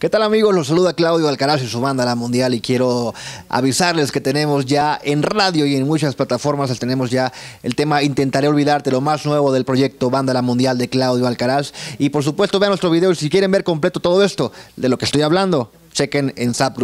¿Qué tal amigos? Los saluda Claudio Alcaraz y su banda La Mundial y quiero avisarles que tenemos ya en radio y en muchas plataformas tenemos ya el tema Intentaré olvidarte, lo más nuevo del proyecto Banda La Mundial de Claudio Alcaraz. Y por supuesto vean nuestro video y si quieren ver completo todo esto de lo que estoy hablando, chequen en Zap